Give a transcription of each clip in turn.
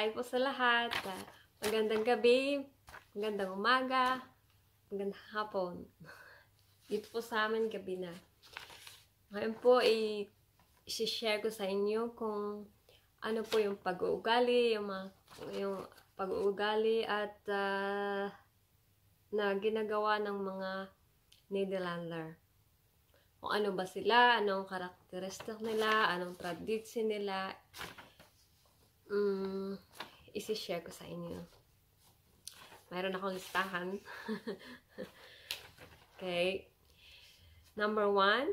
Hi po sa lahat. Ah, magandang gabi, magandang umaga, magandang hapon. Dito po sa amin, gabi na. Ngayon po, i-share ko sa inyo kung ano po yung pag-uugali, yung, yung pag-uugali at uh, na ginagawa ng mga Nederlander. Kung ano ba sila, anong karakteristik nila, anong tradisyon nila, um, isi-share ko sa inyo. Mayroon akong listahan. okay. Number one,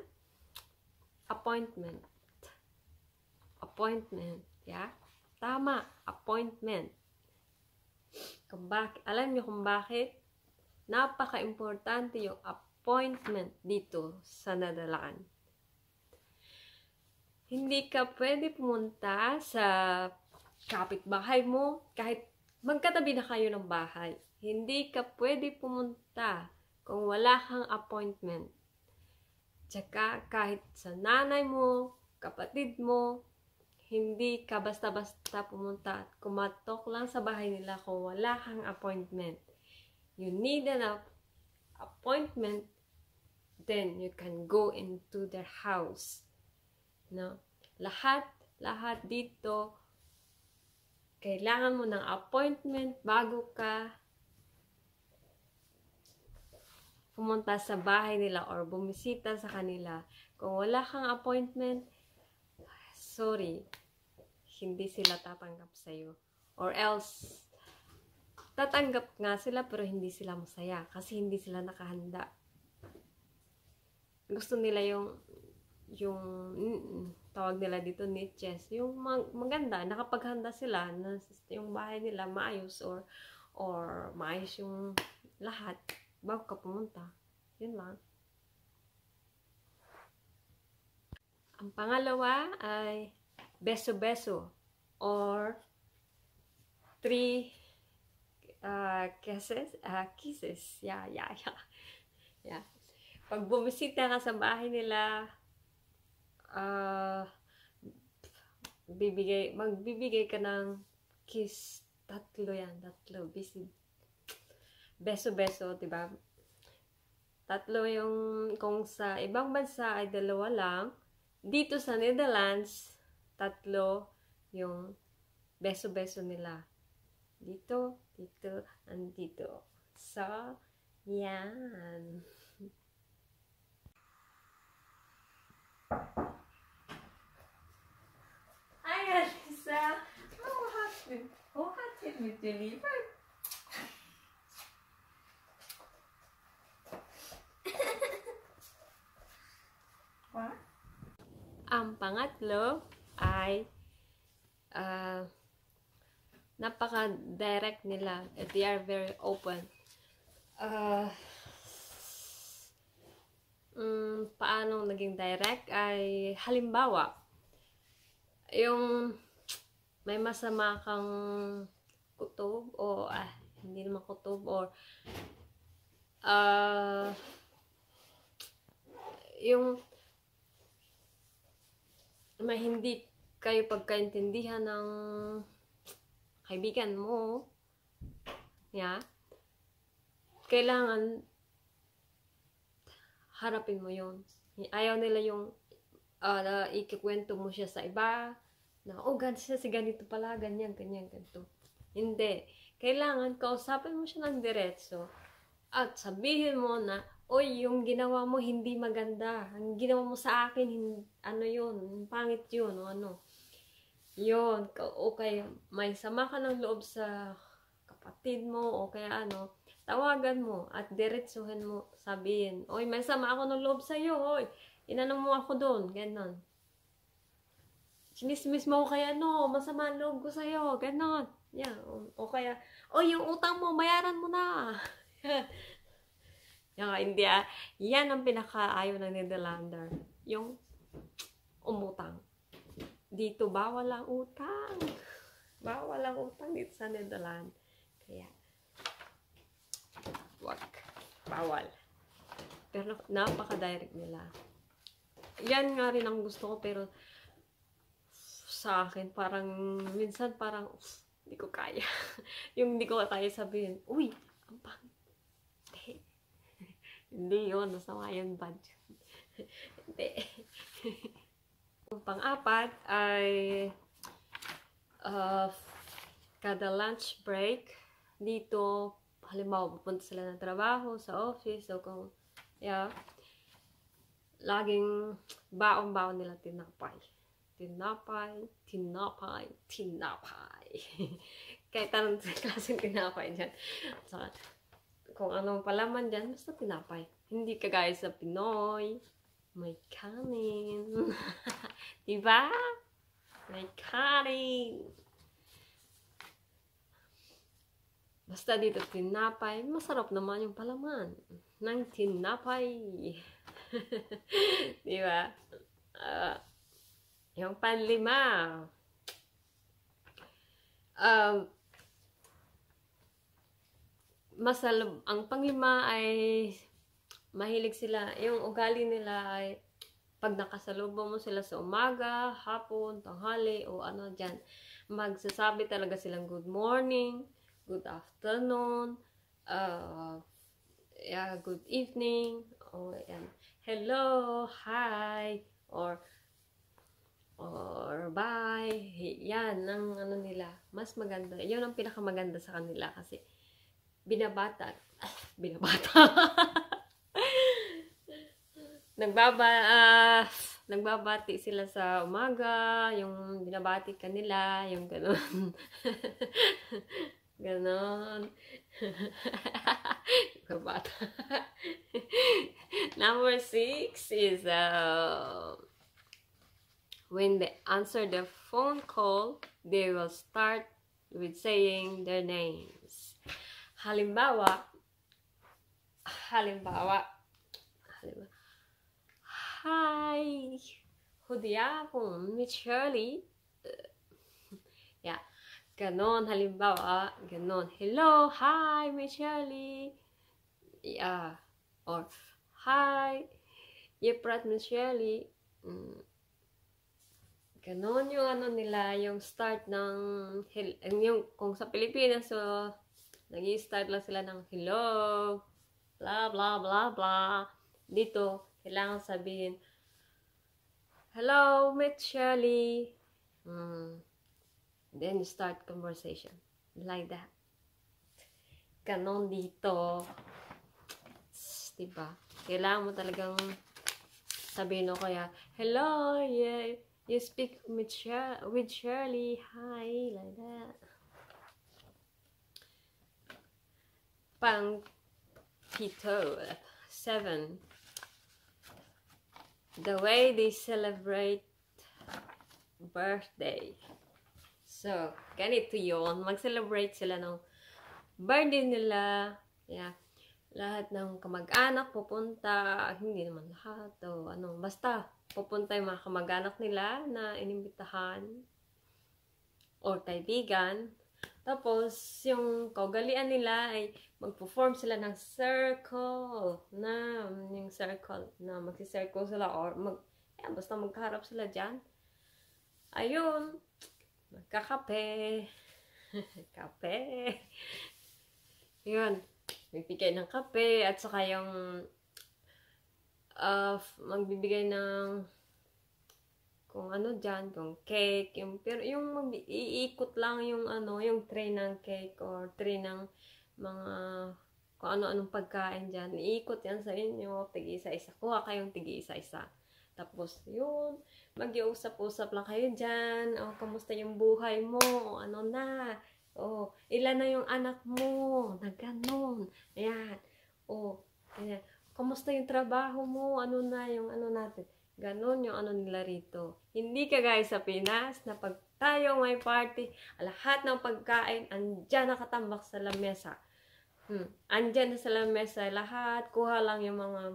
appointment. Appointment. Yeah? Tama. Appointment. Kung bak alam nyo kung bakit? Napaka-importante yung appointment dito sa nadalaan. Hindi ka pwede pumunta sa kapitbahay mo, kahit magkatabi na kayo ng bahay, hindi ka pwede pumunta kung wala kang appointment. Tsaka kahit sa nanay mo, kapatid mo, hindi ka basta-basta pumunta at kumatok lang sa bahay nila kung wala kang appointment. You need an appointment, then you can go into their house. No? Lahat, lahat dito, kailangan mo ng appointment bago ka pumunta sa bahay nila or bumisita sa kanila. Kung wala kang appointment, sorry, hindi sila tatanggap sa'yo. Or else, tatanggap nga sila pero hindi sila masaya kasi hindi sila nakahanda. Gusto nila yung yung tawag nila dito niches, yung mag maganda, nakapaghanda sila na yung bahay nila maayos or or maayos yung lahat bago ka pumunta. Yun lang. Ang pangalawa ay beso-beso or three uh, kisses. Uh, kisses. Yeah, yeah, yeah. yeah. Pag bumisita ka sa bahay nila, uh, bibigay, magbibigay ka ng kiss. Tatlo yan, tatlo. Busy. Beso-beso, ba diba? Tatlo yung, kung sa ibang bansa ay dalawa lang, dito sa Netherlands, tatlo yung beso-beso nila. Dito, dito, andito. So, yan. Thank you. Elisa, how oh, has been, how has it been delivered? What? Ang pangatlo uh, napaka-direct nila. Eh, they are very open. Uh, um, paano naging direct ay halimbawa yung may masama kang kutob o ah, hindi naman kutob or uh, yung may hindi kayo pagkaintindihan ng kaibigan mo yeah, kailangan harapin mo yun. Ayaw nila yung uh, na ikikwento mo siya sa iba, na, oh, ganito siya si ganito pala, ganyan, ganyan, ganito. Hindi. Kailangan kausapin mo siya ng diretso at sabihin mo na, oy, yung ginawa mo hindi maganda. Ang ginawa mo sa akin, hindi, ano yun, pangit yun, o ano. Yun, o kaya may sama ka ng loob sa kapatid mo, o kaya ano, tawagan mo at diretsuhin mo, sabihin, oy, may sama ako ng loob sa'yo, oy Inanong mo ako doon, ganon. Sinismis mo kaya no, masama ang loob ko sa'yo, ganon. Yeah, o, um, o kaya, o yung utang mo, bayaran mo na. yung hindi ah, yan ang pinakaayaw ng Nederlander. Yung umutang. Dito, bawal ang utang. Bawal ang utang dito sa Netherlands. Kaya, wag. Bawal. Pero napaka-direct nila yan nga rin ang gusto ko, pero sa akin, parang, minsan parang, hindi ko kaya. yung hindi ko kaya sabihin, uy, ang pang, hindi. hindi yun, nasama yun, bad hindi. yung pang-apat ay, uh, kada lunch break, dito, halimbawa, pupunta sila ng trabaho, sa office, o kung, yeah, laging baon-baon nila tinapay. Tinapay, tinapay, tinapay. Kahit anong klaseng tinapay dyan. Saka, kung anong palaman dyan, basta tinapay. Hindi ka guys sa Pinoy. May kanin. diba? May kanin. Basta dito tinapay, masarap naman yung palaman ng tinapay. Di ba? Uh, yung panlima. Um, masal ang panglima ay mahilig sila. Yung ugali nila ay pag nakasalubong mo sila sa umaga, hapon, tanghali, o ano dyan, magsasabi talaga silang good morning, good afternoon, uh, yeah, good evening, o yan hello, hi, or or bye. Yan ang ano nila. Mas maganda. Yan ang pinakamaganda sa kanila kasi binabata. Ay, binabata. nagbaba, uh, nagbabati sila sa umaga, yung binabati kanila, yung ganun. ganun. Kabata. Number six is uh, when they answer the phone call, they will start with saying their names. Halimbawa, halimbawa, halimbawa. Hi, goedenavond, met Shirley. ja, ganon halimbawa, ganon. Hello, hi, met Shirley. yeah or hi Yeprat Michelle mm. ganon yung ano nila yung start ng yung kung sa Pilipinas so nag-start lang sila ng hello blah blah blah blah dito kailangan sabihin hello Miss Shirley mm. then start conversation like that ganon dito di ba? Kailangan mo talagang sabihin no kaya, hello, yeah, you speak with, Sher with Shirley, hi, like that. Pang pito, 7. The way they celebrate birthday. So, ganito yon Mag-celebrate sila ng birthday nila. Yeah lahat ng kamag-anak pupunta, hindi naman lahat, o ano, basta pupunta yung mga kamag-anak nila na inimbitahan or kaibigan. Tapos, yung kaugalian nila ay magpo-form sila ng circle na, yung circle na magsi-circle sila or mag, eh, basta magkaharap sila dyan. Ayun, magkakape. Kape. Yun magbigay ng kape, at saka yung uh, magbibigay ng kung ano dyan, yung cake, yung, pero yung mag, iikot lang yung ano, yung tray ng cake or tray ng mga kung ano-anong pagkain dyan. Iikot yan sa inyo, tig-isa-isa. Kuha kayong tig-isa-isa. Tapos, yun, mag-iusap-usap lang kayo dyan. O, kamusta yung buhay mo? O, ano na? Oh, ilan na yung anak mo? Na ganun. Ayan. Oh, ayan. Kamusta yung trabaho mo? Ano na yung ano natin? Ganun yung ano nila rito. Hindi ka guys sa Pinas na pag tayo may party, lahat ng pagkain andyan nakatambak sa lamesa. Hmm. Andyan na sa lamesa lahat. Kuha lang yung mga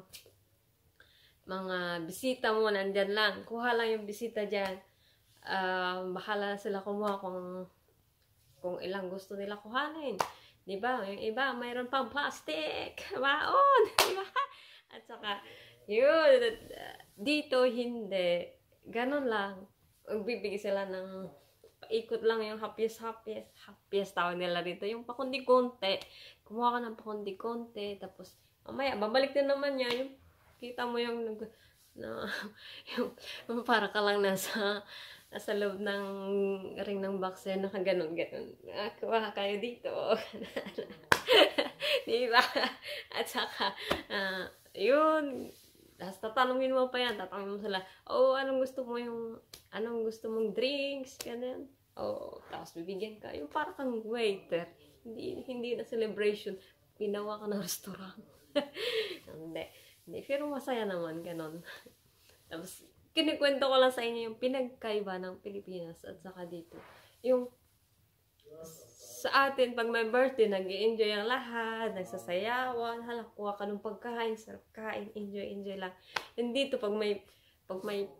mga bisita mo nandyan lang. Kuha lang yung bisita dyan. Uh, bahala sila kumuha kung kung ilang gusto nila kuhanin. Di ba? Yung iba, mayroon pang plastic. Baon! Di At saka, yun. Dito, hindi. Ganon lang. Magbibigay sila ng ikot lang yung happiest, happiest, happiest tao nila dito. Yung pakundi-kunti. Kumuha ka ng pakundi-kunti. Tapos, mamaya, babalik na naman yan. Yung, kita mo yung, na, yung, para ka lang nasa, nasa loob ng ring ng box yan, nakaganon, ganon. Ah, kuha kayo dito. Di At saka, uh, yun, tapos tatanungin mo pa yan, tatanungin mo sila, oh, anong gusto mo yung, anong gusto mong drinks, ganyan. Oh, tapos bibigyan ka. Yung parang kang waiter. Hindi, hindi na celebration. Pinawa ka ng restaurant. hindi. Hindi. Pero masaya naman, ganon. tapos, kinikwento ko lang sa inyo yung pinagkaiba ng Pilipinas at saka dito. Yung sa atin, pag may birthday, nag enjoy ang lahat, nagsasayawan, hala, kuha ka ng pagkain, sarap kain, enjoy, enjoy lang. And dito, pag may, pag may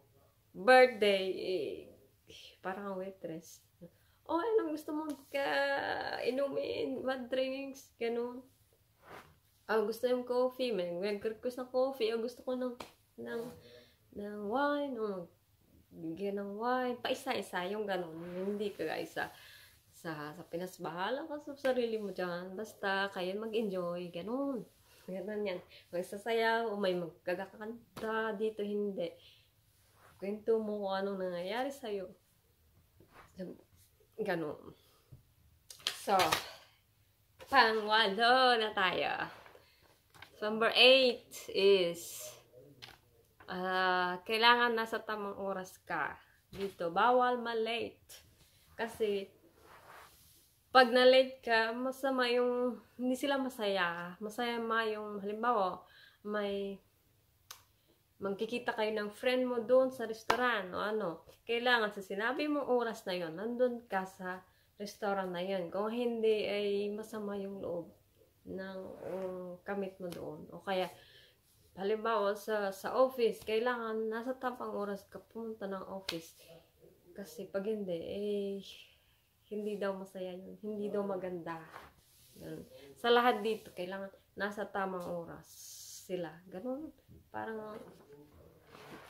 birthday, eh, parang waitress. Oh, anong gusto mo ka inumin? What drinks? Ganun. Ah, oh, gusto yung coffee. May nag-request ng coffee. Oh, gusto ko ng, ng ng wine, o magbigay ng wine, pa isa yung ganun, hindi ka isa. Sa, sa Pinas, bahala ka sa sarili mo dyan, basta kayo mag-enjoy, ganun. Ganun yan. Magsasayaw, o may magkakanta dito hindi. Kwento mo kung anong nangyayari sa'yo. Ganun. So, pangwalo na tayo. Number 8 is uh, kailangan nasa tamang oras ka dito. Bawal ma-late. Kasi, pag na-late ka, masama yung, hindi sila masaya. Masaya ma yung, halimbawa, may, magkikita kayo ng friend mo doon sa restaurant o ano. Kailangan sa sinabi mong oras na yon nandun ka sa restaurant na yon Kung hindi, ay masama yung loob ng um, kamit mo doon. O kaya, halimbawa sa, sa office, kailangan nasa tapang oras ka pumunta ng office. Kasi pag hindi, eh, hindi daw masaya yun. Hindi daw maganda. Ganun. Sa lahat dito, kailangan nasa tamang oras sila. Ganun. Parang,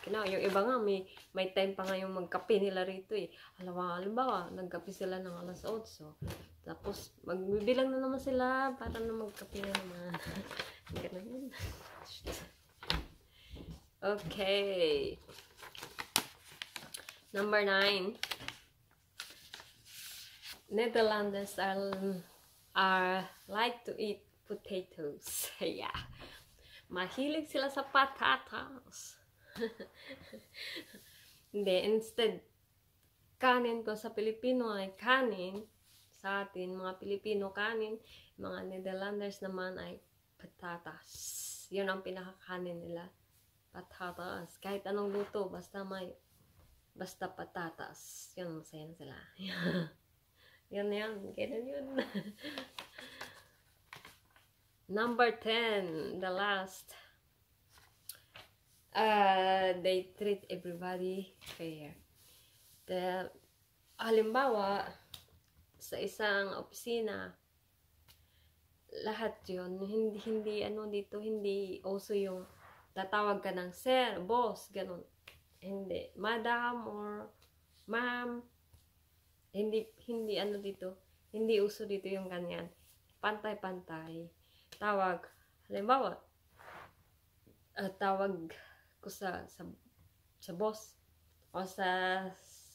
kina, yung iba nga, may, may time pa nga yung magkape nila rito eh. Halimbawa, halimbawa, nagkape sila ng alas 8. Tapos, magbibilang na naman sila para na magkape na naman. ganun attached. Okay. Number nine. Netherlanders are, are like to eat potatoes. yeah. Mahilig sila sa patatas. Hindi, instead, kanin ko sa Pilipino ay kanin. Sa atin, mga Pilipino kanin. Mga Netherlanders naman ay patatas. Yun ang pinakakanin nila. Patatas. Kahit anong luto, basta may, basta patatas. Yun, masaya na sila. yun na yun. Ganun yun. Number 10, the last. Uh, they treat everybody fair. The, halimbawa, sa isang opisina, lahat yun. Hindi, hindi, ano dito, hindi also yung tatawag ka ng sir, boss, ganun. Hindi. Madam or ma'am. Hindi, hindi ano dito. Hindi uso dito yung ganyan. Pantay-pantay. Tawag. Halimbawa, uh, tawag ko sa, sa, sa boss. O sa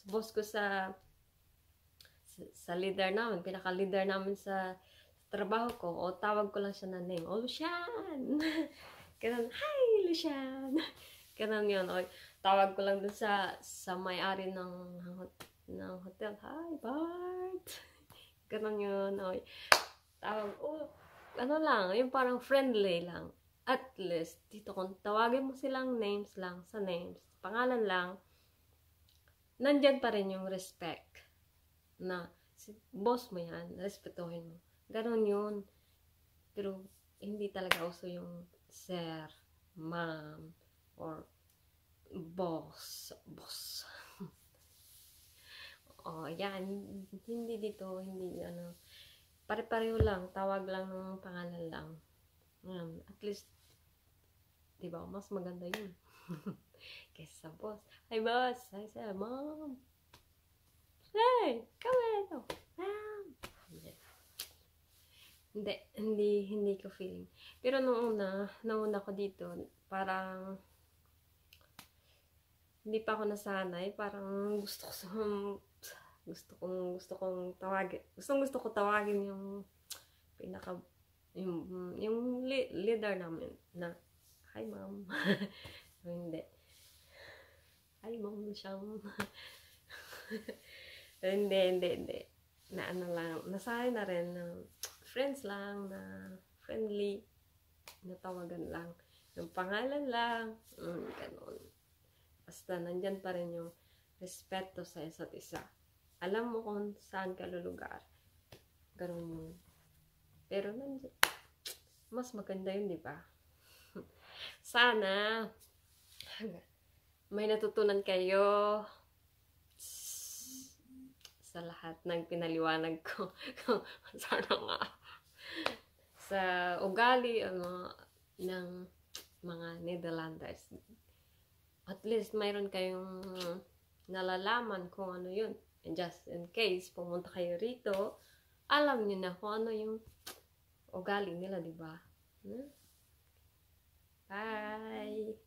boss ko sa sa, sa leader namin, pinaka-leader namin sa trabaho ko, o tawag ko lang siya na name, o oh, Lucian! Ganun, hi Lucian! Ganun yun, o tawag ko lang dun sa, sa may-ari ng, ng hotel, hi Bart! Ganun yun, o tawag, o ano lang, yung parang friendly lang. At least, dito kung tawagin mo silang names lang, sa names, pangalan lang, nandyan pa rin yung respect na si boss mo yan, respetuhin mo. Ganon yun. Pero, hindi talaga uso yung sir, ma'am, or boss. Boss. o, oh, yan. Hindi dito, hindi ano. Pare-pareho lang. Tawag lang ng pangalan lang. Um, at least, di ba, mas maganda yun. Kesa boss. Hi, boss. Hi, sir. Ma'am. Hey, come here. Ma'am. Yeah. Hindi, hindi, hindi ko feeling. Pero nung una, nung una ko dito, parang hindi pa ako nasanay. Parang gusto ko sa, gusto kong, gusto kong tawagin. Gusto gusto ko tawagin yung pinaka, yung, yung leader namin na, hi ma'am. hindi. Hi ma'am siyang. hindi, hindi, hindi. Na ano lang, nasanay na rin na, friends lang na friendly, natawagan lang. Yung pangalan lang, mm, ganun. Basta nandyan pa rin yung respeto sa isa't isa. Alam mo kung saan ka lulugar. Ganun yun. Pero nandyan, mas maganda yun, di ba? Sana, may natutunan kayo sa lahat ng pinaliwanag ko. Sana nga sa ugali o ano, ng mga Netherlanders. At least mayroon kayong nalalaman kung ano yun. And just in case pumunta kayo rito, alam niyo na kung ano yung ugali nila, di ba? Hmm? Bye!